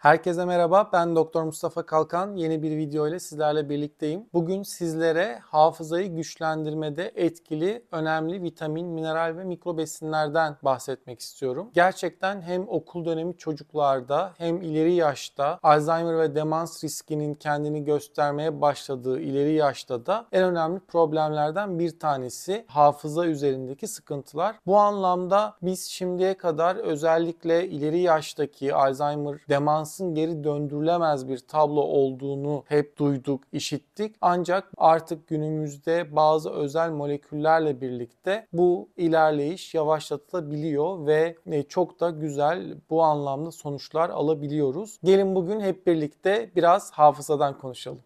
Herkese merhaba. Ben Doktor Mustafa Kalkan. Yeni bir video ile sizlerle birlikteyim. Bugün sizlere hafızayı güçlendirmede etkili önemli vitamin, mineral ve mikro besinlerden bahsetmek istiyorum. Gerçekten hem okul dönemi çocuklarda hem ileri yaşta Alzheimer ve demans riskinin kendini göstermeye başladığı ileri yaşta da en önemli problemlerden bir tanesi hafıza üzerindeki sıkıntılar. Bu anlamda biz şimdiye kadar özellikle ileri yaştaki Alzheimer, demans şansın geri döndürülemez bir tablo olduğunu hep duyduk, işittik. Ancak artık günümüzde bazı özel moleküllerle birlikte bu ilerleyiş yavaşlatılabiliyor ve e, çok da güzel bu anlamda sonuçlar alabiliyoruz. Gelin bugün hep birlikte biraz hafızadan konuşalım.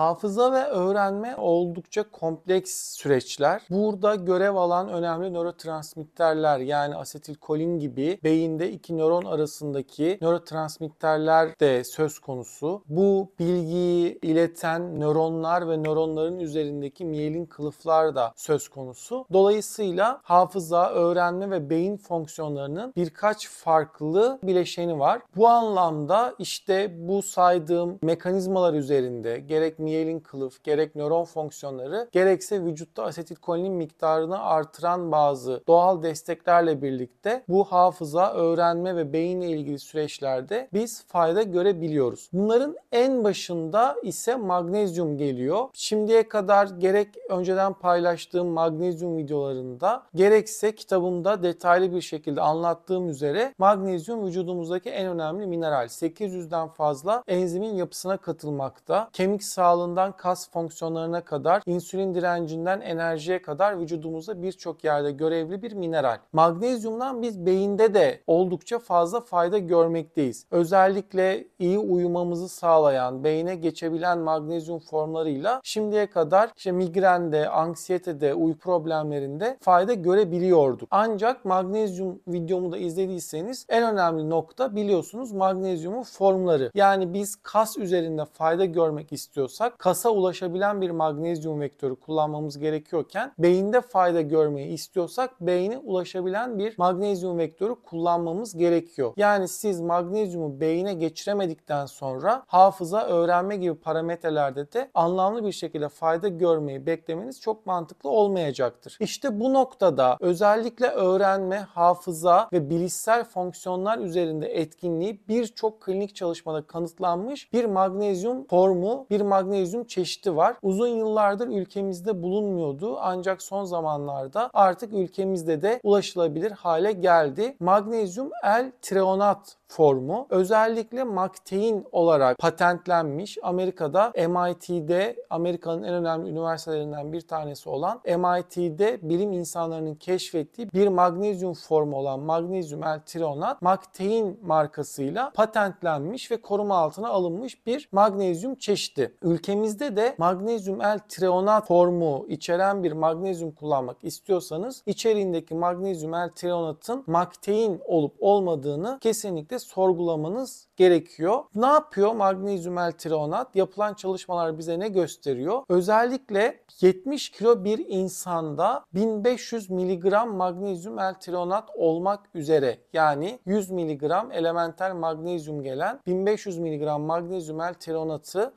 Hafıza ve öğrenme oldukça kompleks süreçler. Burada görev alan önemli nörotransmitterler yani asetilkolin gibi beyinde iki nöron arasındaki nörotransmitterler de söz konusu. Bu bilgiyi ileten nöronlar ve nöronların üzerindeki miyelin kılıflar da söz konusu. Dolayısıyla hafıza, öğrenme ve beyin fonksiyonlarının birkaç farklı bileşeni var. Bu anlamda işte bu saydığım mekanizmalar üzerinde gerek Yelin kılıf, gerek nöron fonksiyonları, gerekse vücutta asetilkolinin miktarını artıran bazı doğal desteklerle birlikte bu hafıza, öğrenme ve beyinle ilgili süreçlerde biz fayda görebiliyoruz. Bunların en başında ise magnezyum geliyor. Şimdiye kadar gerek önceden paylaştığım magnezyum videolarında gerekse kitabımda detaylı bir şekilde anlattığım üzere magnezyum vücudumuzdaki en önemli mineral. 800'den fazla enzimin yapısına katılmakta. Kemik sağlığı kanalından kas fonksiyonlarına kadar, insülin direncinden enerjiye kadar vücudumuzda birçok yerde görevli bir mineral. Magnezyumdan biz beyinde de oldukça fazla fayda görmekteyiz. Özellikle iyi uyumamızı sağlayan, beyine geçebilen magnezyum formlarıyla şimdiye kadar işte migrende, anksiyetede, uyku problemlerinde fayda görebiliyorduk. Ancak magnezyum videomu da izlediyseniz en önemli nokta biliyorsunuz magnezyumun formları. Yani biz kas üzerinde fayda görmek istiyorsak istiyorsak kasa ulaşabilen bir magnezyum vektörü kullanmamız gerekiyorken beyinde fayda görmeyi istiyorsak beyne ulaşabilen bir magnezyum vektörü kullanmamız gerekiyor. Yani siz magnezyumu beyine geçiremedikten sonra hafıza, öğrenme gibi parametrelerde de anlamlı bir şekilde fayda görmeyi beklemeniz çok mantıklı olmayacaktır. İşte bu noktada özellikle öğrenme, hafıza ve bilişsel fonksiyonlar üzerinde etkinliği birçok klinik çalışmada kanıtlanmış bir magnezyum formu, bir magnezyum magnezyum çeşidi var. Uzun yıllardır ülkemizde bulunmuyordu ancak son zamanlarda artık ülkemizde de ulaşılabilir hale geldi. Magnezyum L-treonat formu özellikle McTain olarak patentlenmiş. Amerika'da MIT'de Amerika'nın en önemli üniversitelerinden bir tanesi olan MIT'de bilim insanlarının keşfettiği bir magnezyum formu olan magnezyum L-tronat markasıyla patentlenmiş ve koruma altına alınmış bir magnezyum çeşidi. Ülkemizde de magnezyum l formu içeren bir magnezyum kullanmak istiyorsanız içeriğindeki magnezyum L-tronatın olup olmadığını kesinlikle sorgulamanız gerekiyor. Ne yapıyor magnezyum l Yapılan çalışmalar bize ne gösteriyor? Özellikle 70 kilo bir insanda 1500 miligram magnezyum l olmak üzere yani 100 miligram elementer magnezyum gelen 1500 miligram magnezyum l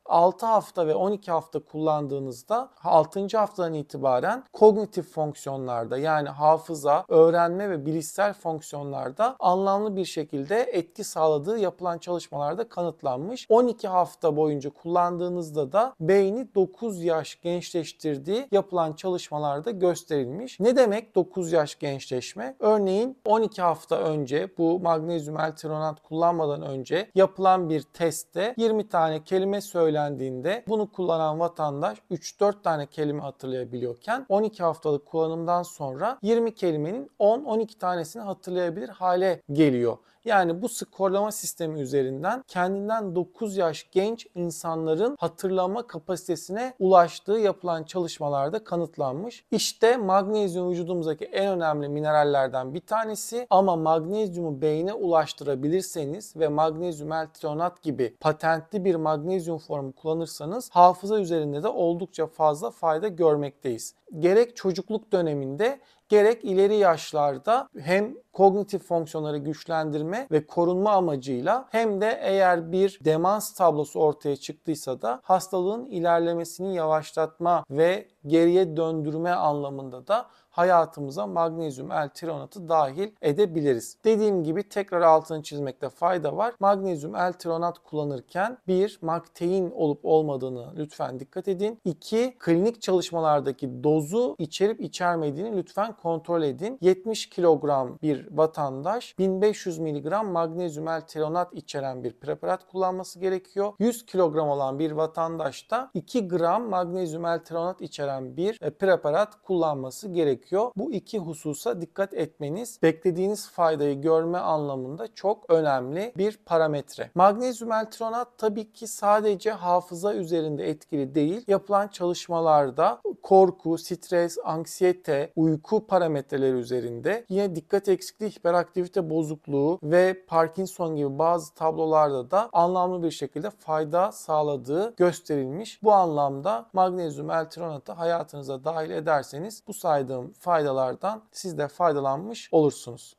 6 hafta ve 12 hafta kullandığınızda 6. haftadan itibaren kognitif fonksiyonlarda yani hafıza, öğrenme ve bilişsel fonksiyonlarda anlamlı bir şekilde etkili etki sağladığı yapılan çalışmalarda kanıtlanmış. 12 hafta boyunca kullandığınızda da beyni 9 yaş gençleştirdiği yapılan çalışmalarda gösterilmiş. Ne demek 9 yaş gençleşme? Örneğin 12 hafta önce bu magnezyum eltronat kullanmadan önce yapılan bir testte 20 tane kelime söylendiğinde bunu kullanan vatandaş 3-4 tane kelime hatırlayabiliyorken 12 haftalık kullanımdan sonra 20 kelimenin 10-12 tanesini hatırlayabilir hale geliyor. Yani bu skorlama sistemi üzerinden kendinden 9 yaş genç insanların hatırlama kapasitesine ulaştığı yapılan çalışmalarda kanıtlanmış. İşte magnezyum vücudumuzdaki en önemli minerallerden bir tanesi ama magnezyumu beyne ulaştırabilirseniz ve magnezyum eltronat gibi patentli bir magnezyum formu kullanırsanız hafıza üzerinde de oldukça fazla fayda görmekteyiz. Gerek çocukluk döneminde gerek ileri yaşlarda hem kognitif fonksiyonları güçlendirme ve korunma amacıyla hem de eğer bir demans tablosu ortaya çıktıysa da hastalığın ilerlemesini yavaşlatma ve geriye döndürme anlamında da hayatımıza magnezyum L-tronatı dahil edebiliriz. Dediğim gibi tekrar altını çizmekte fayda var. Magnezyum L-tronat kullanırken bir maktein olup olmadığını lütfen dikkat edin. 2. Klinik çalışmalardaki dozu içerip içermediğini lütfen kontrol edin. 70 kilogram bir vatandaş 1500 mg magnezyum eltronat içeren bir preparat kullanması gerekiyor. 100 kilogram olan bir vatandaş da 2 gram magnezyum eltronat içeren bir e, preparat kullanması gerekiyor. Bu iki hususa dikkat etmeniz beklediğiniz faydayı görme anlamında çok önemli bir parametre. Magnezyum eltronat tabii ki sadece hafıza üzerinde etkili değil. Yapılan çalışmalarda korku, stres, anksiyete, uyku parametreleri üzerinde yine dikkat eksikliği eksiklik, hiperaktivite bozukluğu ve Parkinson gibi bazı tablolarda da anlamlı bir şekilde fayda sağladığı gösterilmiş. Bu anlamda magnezyum eltronatı hayatınıza dahil ederseniz bu saydığım faydalardan siz de faydalanmış olursunuz.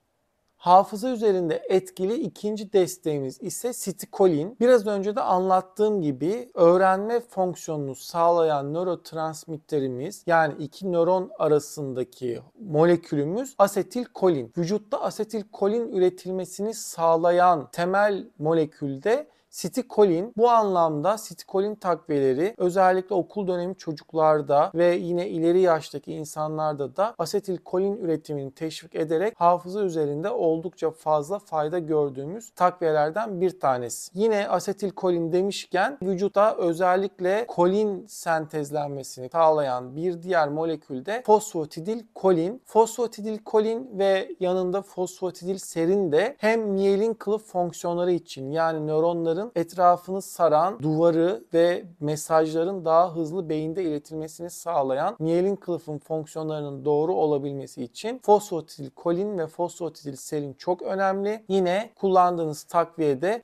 Hafıza üzerinde etkili ikinci desteğimiz ise sitikolin. Biraz önce de anlattığım gibi öğrenme fonksiyonunu sağlayan nörotransmitterimiz yani iki nöron arasındaki molekülümüz asetilkolin. Vücutta asetilkolin üretilmesini sağlayan temel molekülde Sitikolin bu anlamda sitikolin takviyeleri özellikle okul dönemi çocuklarda ve yine ileri yaştaki insanlarda da asetilkolin üretimini teşvik ederek hafıza üzerinde oldukça fazla fayda gördüğümüz takviyelerden bir tanesi. Yine asetilkolin demişken vücuda özellikle kolin sentezlenmesini sağlayan bir diğer molekül de kolin. Fosfotidil ve yanında fosfotidil serin de hem miyelin kılıf fonksiyonları için yani nöronların duyguların etrafını saran duvarı ve mesajların daha hızlı beyinde iletilmesini sağlayan miyelin kılıfın fonksiyonlarının doğru olabilmesi için kolin ve serin çok önemli. Yine kullandığınız takviyede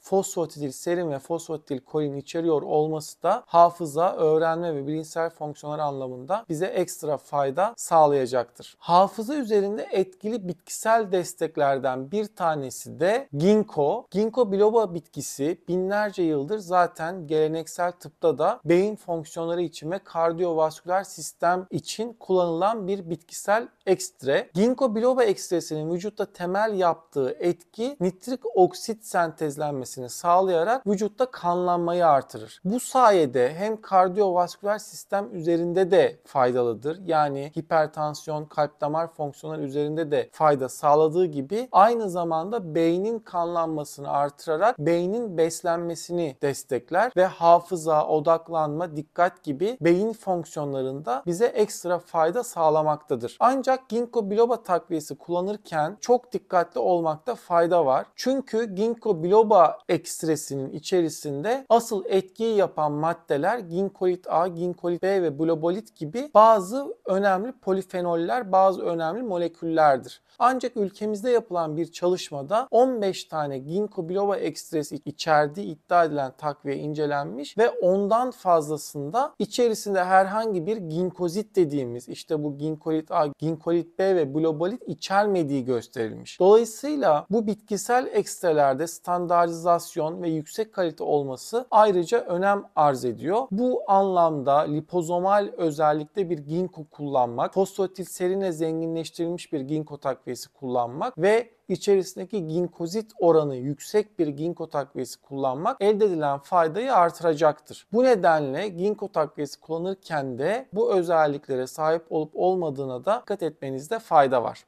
serin ve kolin içeriyor olması da hafıza, öğrenme ve bilinçsel fonksiyonlar anlamında bize ekstra fayda sağlayacaktır. Hafıza üzerinde etkili bitkisel desteklerden bir tanesi de ginkgo. Ginkgo biloba bitkisi binler binlerce yıldır zaten geleneksel tıpta da beyin fonksiyonları için ve kardiyovasküler sistem için kullanılan bir bitkisel ekstre. Ginkgo biloba ekstresinin vücutta temel yaptığı etki nitrik oksit sentezlenmesini sağlayarak vücutta kanlanmayı artırır. Bu sayede hem kardiyovasküler sistem üzerinde de faydalıdır. Yani hipertansiyon, kalp damar fonksiyonları üzerinde de fayda sağladığı gibi aynı zamanda beynin kanlanmasını artırarak beynin beslenmesini beslenmesini destekler ve hafıza, odaklanma, dikkat gibi beyin fonksiyonlarında bize ekstra fayda sağlamaktadır. Ancak ginkgo biloba takviyesi kullanırken çok dikkatli olmakta fayda var. Çünkü ginkgo biloba ekstresinin içerisinde asıl etkiyi yapan maddeler ginkolit A, ginkolit B ve blobolit gibi bazı önemli polifenoller, bazı önemli moleküllerdir. Ancak ülkemizde yapılan bir çalışmada 15 tane ginkgo biloba ekstresi içerdiği içerdiği iddia edilen takviye incelenmiş ve ondan fazlasında içerisinde herhangi bir ginkozit dediğimiz işte bu ginkolit A, ginkolit B ve blobalit içermediği gösterilmiş. Dolayısıyla bu bitkisel ekstrelerde standartizasyon ve yüksek kalite olması ayrıca önem arz ediyor. Bu anlamda lipozomal özellikle bir ginko kullanmak, serine zenginleştirilmiş bir ginko takviyesi kullanmak ve içerisindeki ginkozit oranı yüksek bir ginko takviyesi kullanmak elde edilen faydayı artıracaktır. Bu nedenle ginko takviyesi kullanırken de bu özelliklere sahip olup olmadığına da dikkat etmenizde fayda var.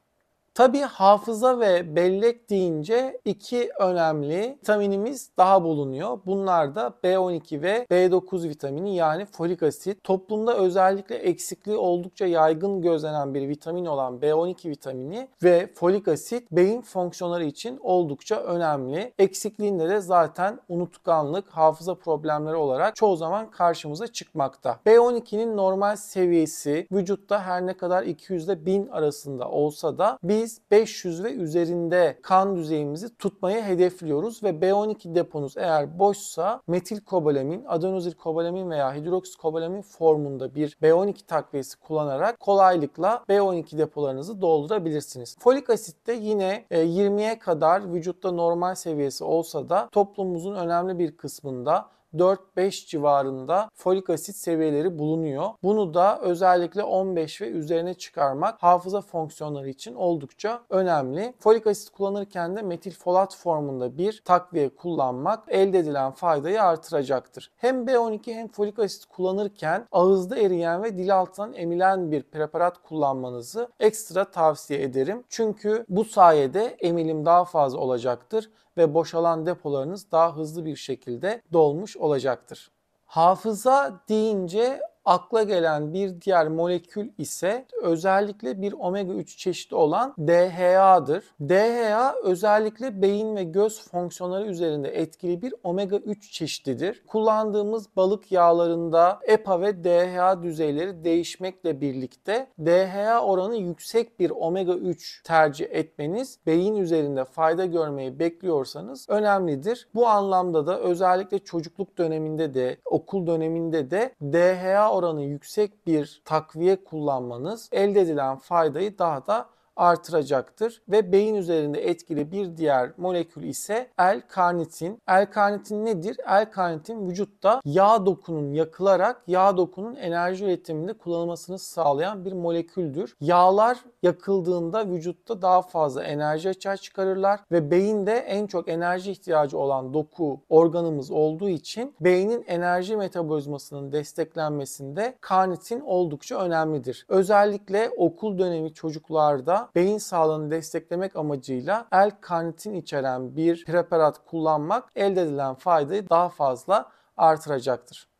Tabi hafıza ve bellek deyince iki önemli vitaminimiz daha bulunuyor. Bunlar da B12 ve B9 vitamini yani folik asit. Toplumda özellikle eksikliği oldukça yaygın gözlenen bir vitamin olan B12 vitamini ve folik asit beyin fonksiyonları için oldukça önemli. Eksikliğinde de zaten unutkanlık, hafıza problemleri olarak çoğu zaman karşımıza çıkmakta. B12'nin normal seviyesi vücutta her ne kadar 200 ile 1000 arasında olsa da bir biz 500 ve üzerinde kan düzeyimizi tutmayı hedefliyoruz ve B12 deponuz eğer boşsa metil kobalamin, adenozil kobalamin veya hidroksi kobalamin formunda bir B12 takviyesi kullanarak kolaylıkla B12 depolarınızı doldurabilirsiniz. Folik asit de yine 20'ye e, kadar vücutta normal seviyesi olsa da toplumumuzun önemli bir kısmında 4-5 civarında folik asit seviyeleri bulunuyor. Bunu da özellikle 15 ve üzerine çıkarmak hafıza fonksiyonları için oldukça önemli. Folik asit kullanırken de metilfolat formunda bir takviye kullanmak elde edilen faydayı artıracaktır. Hem B12 hem folik asit kullanırken ağızda eriyen ve dil altından emilen bir preparat kullanmanızı ekstra tavsiye ederim. Çünkü bu sayede emilim daha fazla olacaktır ve boşalan depolarınız daha hızlı bir şekilde dolmuş olacaktır. Hafıza deyince Akla gelen bir diğer molekül ise özellikle bir omega 3 çeşidi olan DHA'dır. DHA özellikle beyin ve göz fonksiyonları üzerinde etkili bir omega 3 çeşididir. Kullandığımız balık yağlarında EPA ve DHA düzeyleri değişmekle birlikte DHA oranı yüksek bir omega 3 tercih etmeniz beyin üzerinde fayda görmeyi bekliyorsanız önemlidir. Bu anlamda da özellikle çocukluk döneminde de okul döneminde de DHA oranı yüksek bir takviye kullanmanız elde edilen faydayı daha da artıracaktır ve beyin üzerinde etkili bir diğer molekül ise L-karnitin. L-karnitin nedir? L-karnitin vücutta yağ dokunun yakılarak yağ dokunun enerji üretiminde kullanılmasını sağlayan bir moleküldür. Yağlar yakıldığında vücutta daha fazla enerji açığa çıkarırlar ve beyinde en çok enerji ihtiyacı olan doku organımız olduğu için beynin enerji metabolizmasının desteklenmesinde karnitin oldukça önemlidir. Özellikle okul dönemi çocuklarda da beyin sağlığını desteklemek amacıyla L-karnitin içeren bir preparat kullanmak elde edilen faydayı daha fazla artıracaktır.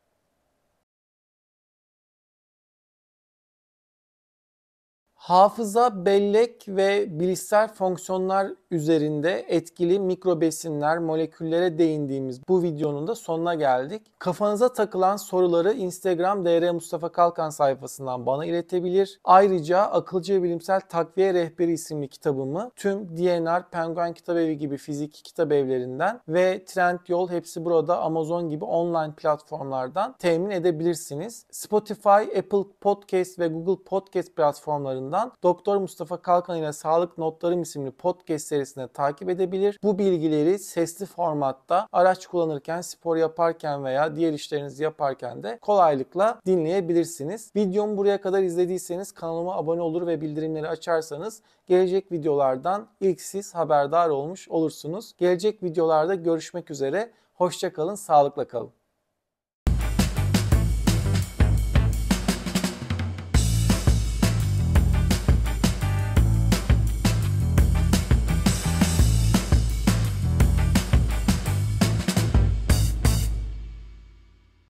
hafıza, bellek ve bilişsel fonksiyonlar üzerinde etkili mikrobesinler, moleküllere değindiğimiz bu videonun da sonuna geldik. Kafanıza takılan soruları Instagram DR Mustafa Kalkan sayfasından bana iletebilir. Ayrıca Akılcı ve Bilimsel Takviye Rehberi isimli kitabımı tüm DNR, Penguin Kitabevi gibi fiziki kitap evlerinden ve Yol hepsi burada Amazon gibi online platformlardan temin edebilirsiniz. Spotify, Apple Podcast ve Google Podcast platformlarında kanalından Doktor Mustafa Kalkan ile Sağlık Notlarım isimli podcast serisine takip edebilir. Bu bilgileri sesli formatta araç kullanırken, spor yaparken veya diğer işlerinizi yaparken de kolaylıkla dinleyebilirsiniz. Videomu buraya kadar izlediyseniz kanalıma abone olur ve bildirimleri açarsanız gelecek videolardan ilk siz haberdar olmuş olursunuz. Gelecek videolarda görüşmek üzere. Hoşçakalın, sağlıkla kalın.